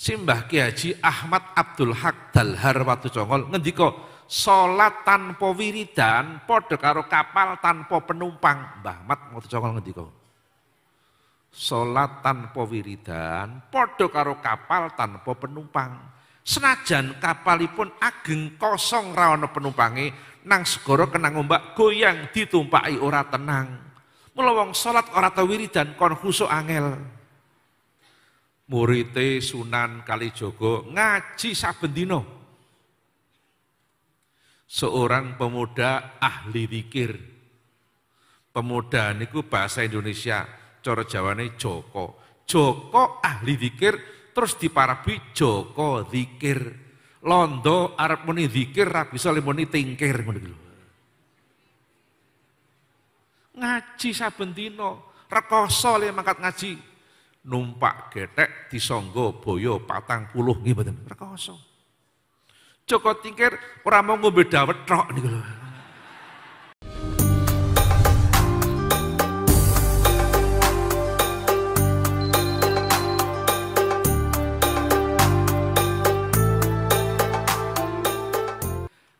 Simbah Ki Haji Ahmad Abdul Haq Dalhar Watu Congol ngendiko salat tanpa wiridan padha karo kapal tanpa penumpang Mbah Ahmad Watu Congol ngendiko salat tanpa wiridan padha karo kapal tanpa penumpang senajan kapalipun ageng kosong ra ana penumpange nang segara kenang ombak goyang ditumpaki ora tenang mula wong salat ora tau wiridan kon khusuk angel murite Sunan Kalijogo ngaji Sabendino, Seorang pemuda ahli zikir. Pemuda niku bahasa Indonesia, cara Jawane Joko. Joko ahli zikir terus diparabi Joko zikir. Londo Arab muni zikir ra bisa muni tingkir Ngaji Sabendino, dina, rekoso le mangkat ngaji numpak getek disangga boyo patang puluh nggih mboten rekoso. Joko Tingkir ora mau ngombe dawet tok niku lho.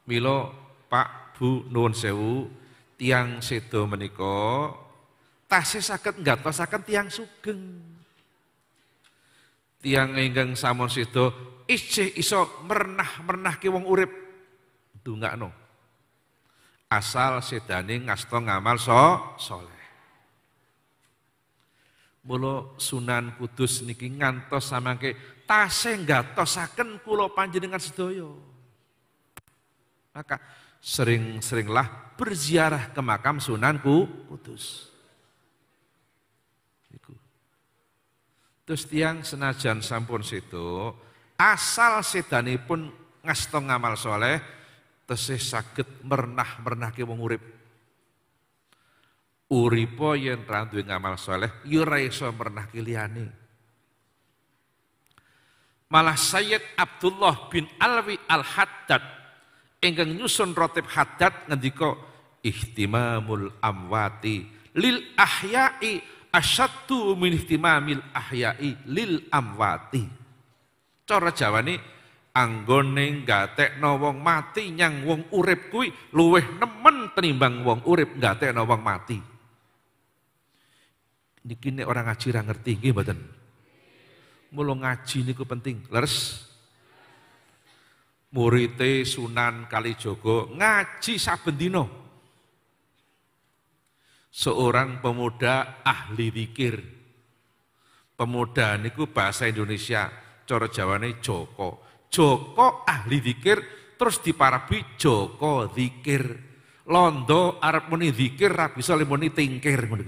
Milo Pak Bu Nun Sewu tiang sedo menika tasih saged nggatosaken tiang sugeng tiang enggang samon situ isih iso merenah ki wong urip enggak no asal sedani ngasto ngamal so soleh Mulo Sunan Kudus niki ngantos sama ke samangke tasih tosaken kula panjenengan Sedoyo. Maka sering-seringlah berziarah ke makam Sunanku Kudus. Terus tiang senajan sampun situ, asal pun ngastong ngamal soleh, tesih sakit mernah mernah ke mengurip. Uripo yen randuwe ngamal soleh, yurai ya so mernah kiliani. Malah Sayyid Abdullah bin Alwi Al-Haddad ingkang nyusun rotib Haddad ngendiko, ihtimamul amwati lil ahya'i asyattu min ihtimamil ahyai lil amwati. Cara ini, anggone gatekno wong mati nyang wong urip kui luweh nemen tenimbang wong urip tekno wong mati. Niki nek orang ngaji ra ngerti nggih mboten. Mula ngaji niku penting. Leres. Murite Sunan Kalijogo ngaji saben dina seorang pemuda ahli zikir. Pemuda niku bahasa Indonesia, cara Jawane Joko. Joko ahli zikir terus diparabi Joko zikir. Londo arep muni zikir ra bisa muni tingkir ngono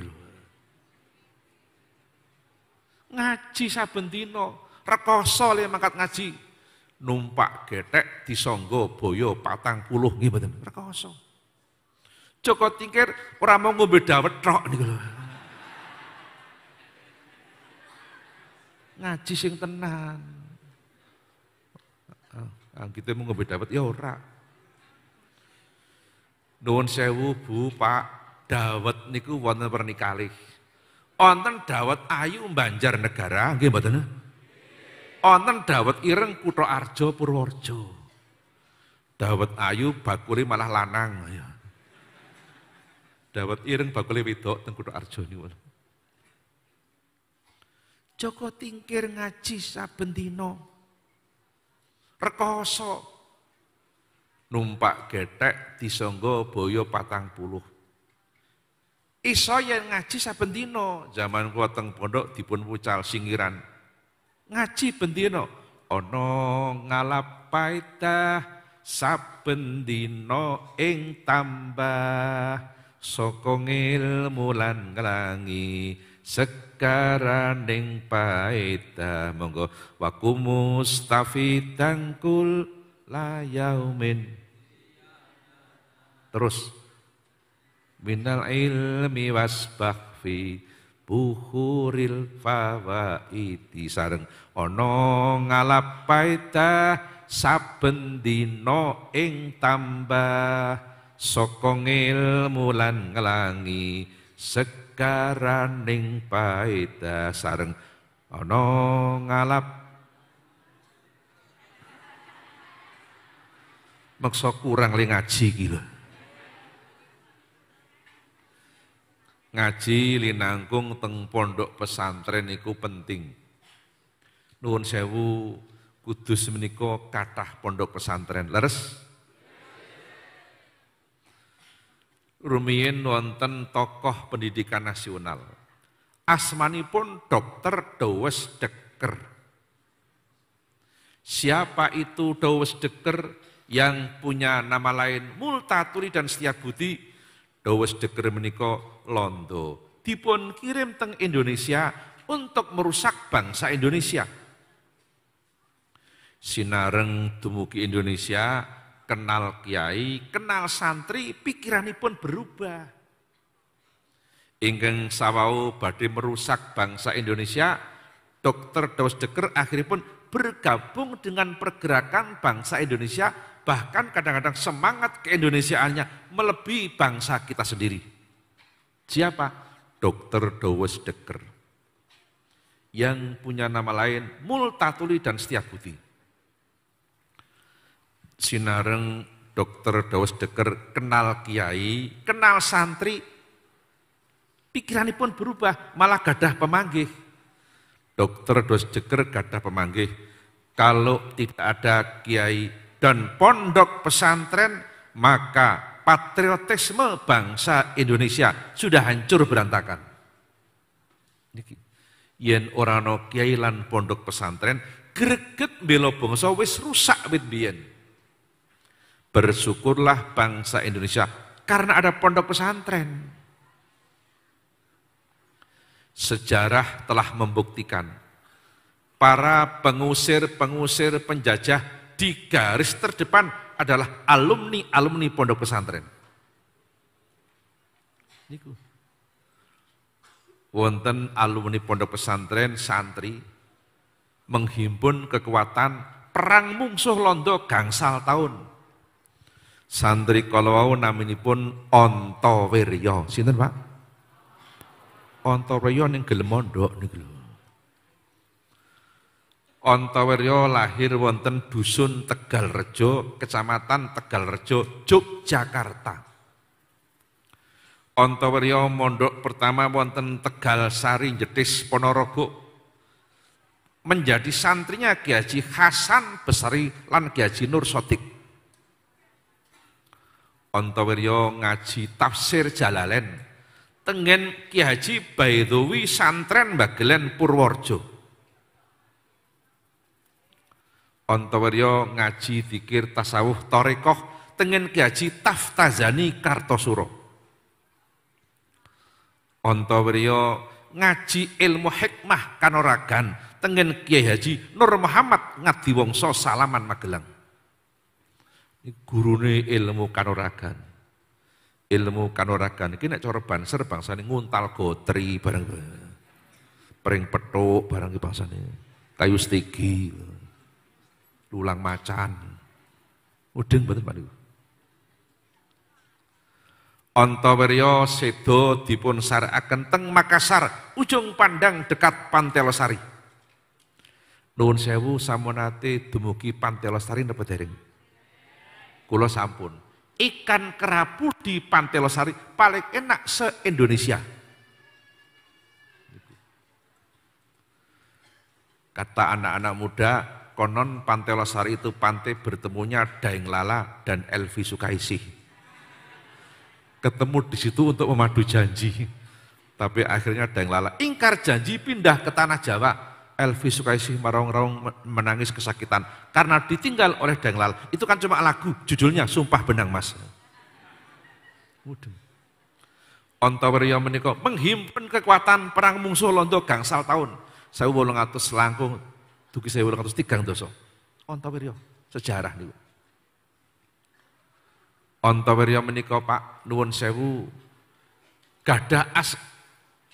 Ngaji saben dina, rekoso le mangkat ngaji. Numpak getek disangga boyo patang puluh nggih mboten rekoso. Joko Tingkir ora mau ngombe dawet tok niku lho. Ngaji sing tenan. Ah, kita kan gitu mau ngombe dawet ya ora. Nuwun sewu Bu, Pak, dawet niku wonten pernikalih, Onten dawet ayu Banjar negara, nggih mboten? Onten dawet ireng Kutha Arjo Purworejo. Dawet ayu bakuri malah lanang ya. Dawet ireng bakal e wedok teng kutha Arjo ini. Joko tingkir ngaji saben Rekoso numpak getek disonggo boyo patang puluh. Iso yang ngaji saben zaman kuat teng pondok dipun pucal singiran. Ngaji pendino, ono ngalap paitah saben dina ing tambah Sokongil Mulan lan sekarang sekaraning paedah monggo wakumu stafidan tangkul layaumin terus minal ilmi wasbah buhuril buhuril iti sareng ana ngalap paedah saben dino ing tambah Sokongil Mulan lan nglangi sekaraning saring sareng ana ngalap maksa kurang li ngaji gitu. Ngaji li linangkung teng pondok pesantren iku penting nuwun sewu kudus meniko kathah pondok pesantren leres rumiyin wonten tokoh pendidikan nasional. Asmanipun dokter Dawes Deker. Siapa itu Dawes Deker yang punya nama lain Multatuli dan Setiabudi? Dawes Deker meniko Londo. Dipun kirim teng Indonesia untuk merusak bangsa Indonesia. Sinareng dumugi Indonesia, kenal kiai, kenal santri, pikiran pun berubah. Ingkeng sawau badhe merusak bangsa Indonesia, dokter Daus Deker pun bergabung dengan pergerakan bangsa Indonesia, bahkan kadang-kadang semangat keindonesiaannya melebihi bangsa kita sendiri. Siapa? Dokter Dawes Deker. Yang punya nama lain Multatuli dan Setiabudi sinareng dokter Dawes Deker kenal kiai, kenal santri, pikirannya pun berubah, malah gadah pemanggih. Dokter Dawes Deker gadah pemanggih, kalau tidak ada kiai dan pondok pesantren, maka patriotisme bangsa Indonesia sudah hancur berantakan. Yen orano kiai lan pondok pesantren, greget belo bangsa wis rusak wit biyen Bersyukurlah bangsa Indonesia karena ada pondok pesantren. Sejarah telah membuktikan para pengusir-pengusir penjajah di garis terdepan adalah alumni-alumni pondok pesantren. Niku. Wonten alumni pondok pesantren santri menghimpun kekuatan perang mungsuh londo gangsal tahun Santri namanya pun Onto Antawirya. Sinten, Pak? Antawirya yang gelem nih niku lho. Antawirya lahir wonten dusun Tegal Rejo, Kecamatan Tegal Rejo, Yogyakarta. Antawirya mondok pertama wonten Tegal Sari Jetis Ponorogo. Menjadi santrinya Kiai Hasan Besari lan Kiai Nur Sotik. Antawirya ngaji tafsir Jalalain. Tengen Ki Haji Baidowi santren Bagelen Purworejo. Antawirya ngaji dikir tasawuf torekoh tengen Ki Haji Taftazani Kartosuro. Antawirya ngaji ilmu hikmah kanoragan tengen Kiai Haji Nur Muhammad Ngadiwangsa Salaman Magelang gurune ilmu kanoragan. Ilmu kanoragan iki nek cara banser bangsane nguntal gotri bareng pering petuk bareng bangsane kayu stigi lulang macan. Udeng mboten Pak niku. Antawerya seda dipun sarekaken teng Makassar, ujung pandang dekat Pantai Losari Nuwun sewu samonate dumugi Pantai Losari napa Kulo sampun. Ikan kerapu di Pantai Losari paling enak se-Indonesia. Kata anak-anak muda, konon Pantai Losari itu pantai bertemunya Daeng Lala dan Elvi Sukaisih. Ketemu di situ untuk memadu janji. Tapi akhirnya Daeng Lala ingkar janji pindah ke tanah Jawa Elvi Sukaisih maraung-raung menangis kesakitan karena ditinggal oleh Denglal. Itu kan cuma lagu, judulnya Sumpah Benang Mas. Waduh. Ontawerya menika menghimpun kekuatan perang mungsuh londo gangsal tahun. Saya wolong atus langkung, duki saya wolong atus tigang doso. Ontawerya, sejarah nih. Ontawerya menika pak nuwun sewu gada as,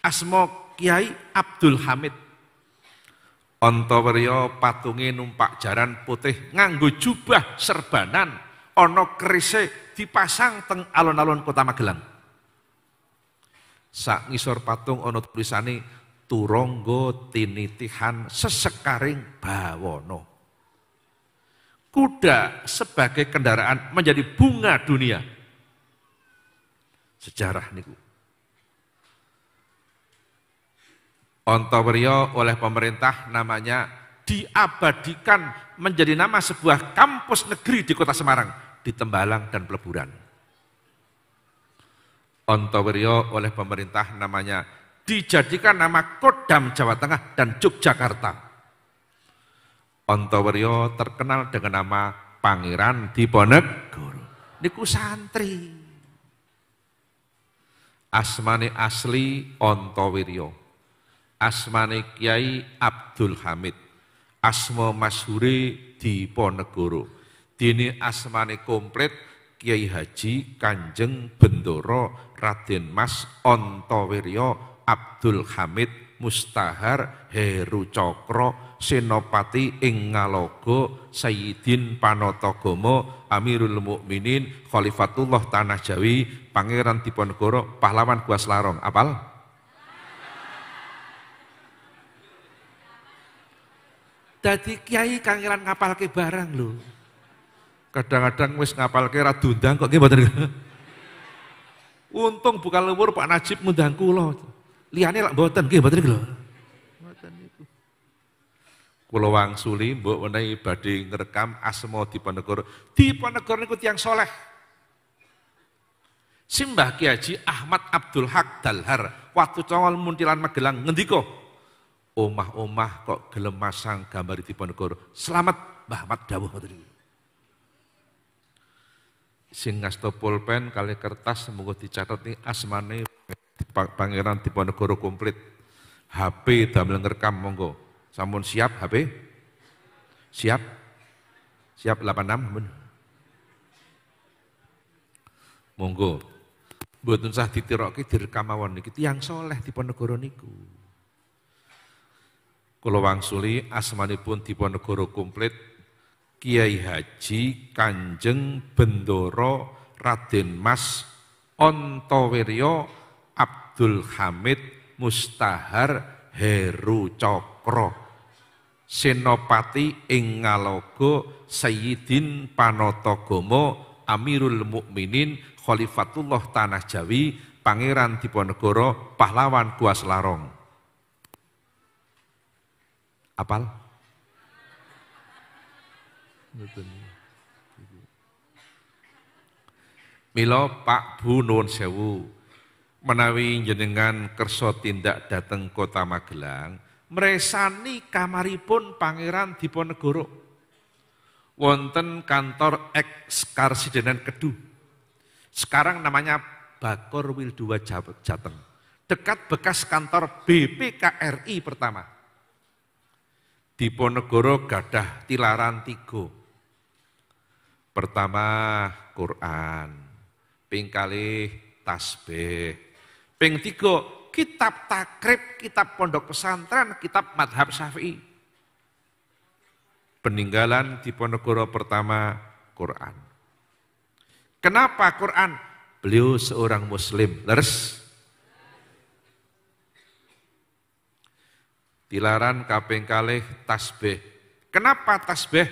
asmo Kiai Abdul Hamid Antawerya patunge numpak jaran putih nganggo jubah serbanan ana krise dipasang teng alun-alun Kota Magelang. Sak ngisor patung ana tulisane Turangga tinitihan sesekaring Bawono. Kuda sebagai kendaraan menjadi bunga dunia. Sejarah niku. Ontowrio oleh pemerintah namanya diabadikan menjadi nama sebuah kampus negeri di kota Semarang, di Tembalang dan Peleburan. Ontowrio oleh pemerintah namanya dijadikan nama Kodam Jawa Tengah dan Yogyakarta. Ontowrio terkenal dengan nama Pangeran Diponegoro. Niku santri. Asmani asli Ontowrio asmane Kiai Abdul Hamid. Asma masyhure Diponegoro. Dene asmane komplit Kiai Haji Kanjeng Bendoro Raden Mas Ontowiryo Abdul Hamid Mustahar Heru Cokro Senopati Ingalogo Ngalogo Sayyidin Panotogomo Amirul Mukminin Khalifatullah Tanah Jawi Pangeran Diponegoro Pahlawan Kuas Larong apal Dadi kiai kangeran ke barang lho. Kadang-kadang wis ngapal ke radundang kok gimana? Untung bukan lembur Pak Najib ngundang kula. Liyane lak mboten nggih mboten lho. Mboten niku. Kula wangsuli mbok menawi badhe ngrekam asma Diponegoro. Diponegoro niku tiyang soleh. Simbah Kiai Ahmad Abdul Haq Dalhar, waktu congol muntilan Magelang ngendiko omah-omah kok gelem masang gambar Diponegoro. Selamat Mbah Mat dawuh ngoten niku. Sing ngasto pulpen kali kertas semoga dicatat nih asmane Pangeran Diponegoro komplit. HP damel ngerekam monggo. Sampun siap HP? Siap? Siap 86 men. Monggo. Mboten sah ditirokke direkam yang niki tiyang saleh Diponegoro niku. Kula wangsuli asmanipun Diponegoro komplit Kiai Haji Kanjeng Bendoro Raden Mas Ontowirio Abdul Hamid Mustahar Heru Cokro Senopati Ingalogo Sayyidin Panatagomo Amirul Mukminin Khalifatullah Tanah Jawi Pangeran Diponegoro Pahlawan Kuas Larong Apal? Milo Pak Bu Nun Sewu menawi jenengan kerso tindak dateng kota Magelang meresani kamaripun Pangeran Diponegoro wonten kantor eks karsidenan Kedu sekarang namanya Bakor Wildua Jateng dekat bekas kantor BPKRI pertama Diponegoro gadah tilaran tiga. Pertama Quran, ping tasbih, ping tiga kitab takrib, kitab pondok pesantren, kitab madhab syafi'i. Peninggalan Diponegoro pertama Quran. Kenapa Quran? Beliau seorang muslim, lers. Tilaran kaping kalih tasbih. Kenapa tasbih?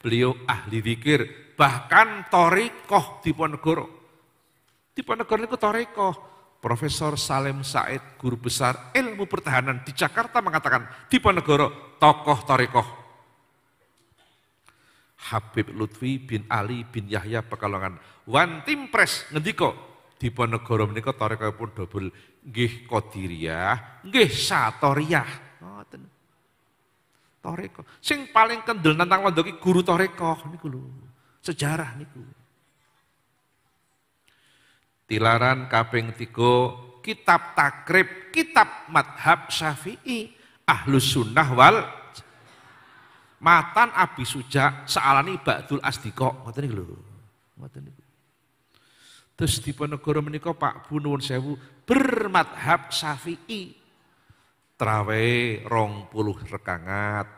Beliau ahli zikir, bahkan torikoh Di Ponegoro itu torikoh. Profesor Salim Said, guru besar ilmu pertahanan di Jakarta mengatakan, Ponegoro, tokoh torikoh. Habib Lutfi bin Ali bin Yahya Pekalongan. One Team Press ngendiko Ponegoro menikah torikoh pun double. gih kodiriah, gih satoriah. Ngoten. Toreko. Sing paling kendel tentang londo ki guru toreko niku lho. Sejarah niku. Tilaran kaping 3 kitab takrib, kitab madhab Syafi'i, ahlus sunnah wal matan Abi Suja saalani Ba'dul Asdiko Ngerti ini lho. Ngerti ini. Terus di ponegoro menikah Pak bunuun sewu bermadhab Syafi'i trawe rong puluh rekangat,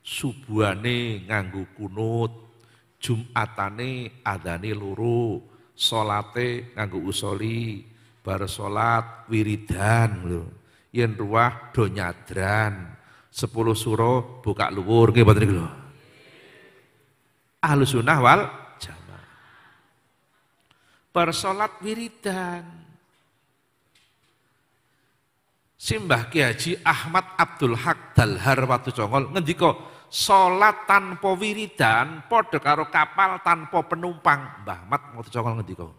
subuhane nganggu kunut, jumatane adane luru, solate nganggu usoli, bar solat wiridan lho. Yen ruah do nyadran. sepuluh suro buka luwur nggih mboten niku lho. Ahlus sunnah wal jamaah. Bersolat wiridan. Simbah Ki Haji Ahmad Abdul Haq Dalhar Watu Congol ngendiko salat tanpa wiridan padha karo kapal tanpa penumpang. Mbah Ahmad Watu Congol ngendiko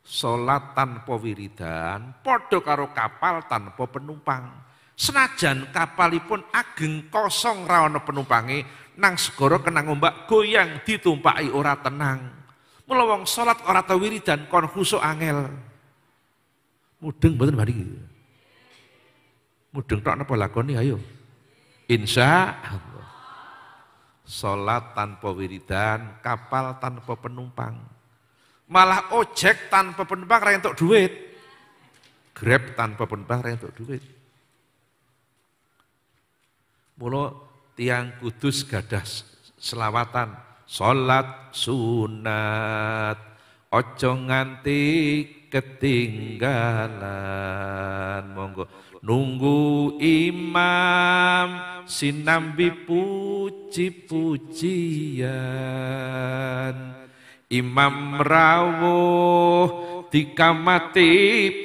Salat tanpa wiridan padha karo kapal tanpa penumpang. Senajan kapalipun ageng kosong ra ana penumpange, nang segara kenang ombak goyang ditumpaki ora tenang. Mula wong salat ora tau wiridan kon khusuk angel. Mudeng mboten mriki. Mudeng tok napa lakoni ayo. Insya Allah. sholat tanpa wiridan, kapal tanpa penumpang. Malah ojek tanpa penumpang ra entuk duit. Grab tanpa penumpang ra entuk duit. mulu tiang kudus gadah selawatan, sholat sunat, ojo nganti ketinggalan monggo Nunggu imam sinambi puji-pujian Imam rawuh dikamati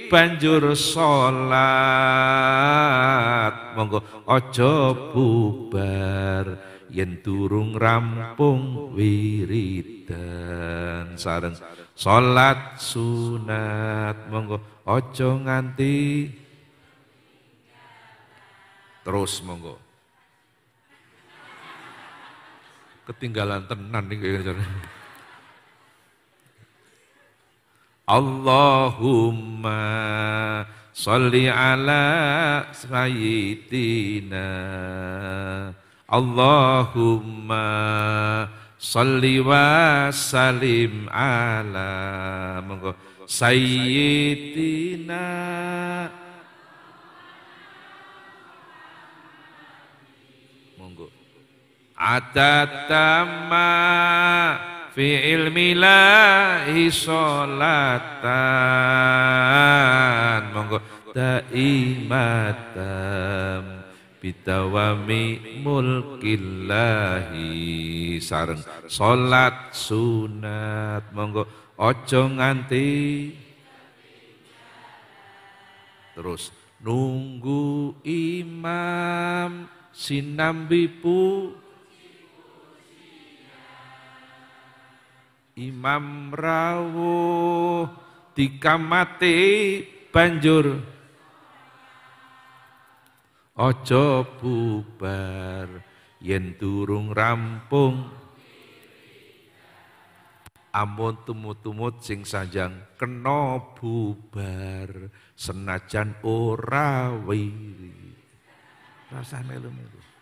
banjur solat monggo ojo bubar yen durung rampung wiridan sareng salat sunat monggo ojo nganti Terus monggo. Ketinggalan tenan nih kayaknya. Allahumma salli ala sayyidina Allahumma salli wa salim ala monggo sayyidina atatama fi ilmi lahi solatan monggo ta'imatam bitawami mulkillahi sareng sholat sunat monggo ojo nganti terus nunggu imam sinambi pu Imam rawuh dikamati banjur Ojo bubar yen durung rampung Amun tumut-tumut sing sanjang kena bubar senajan ora wiri rasane melu-melu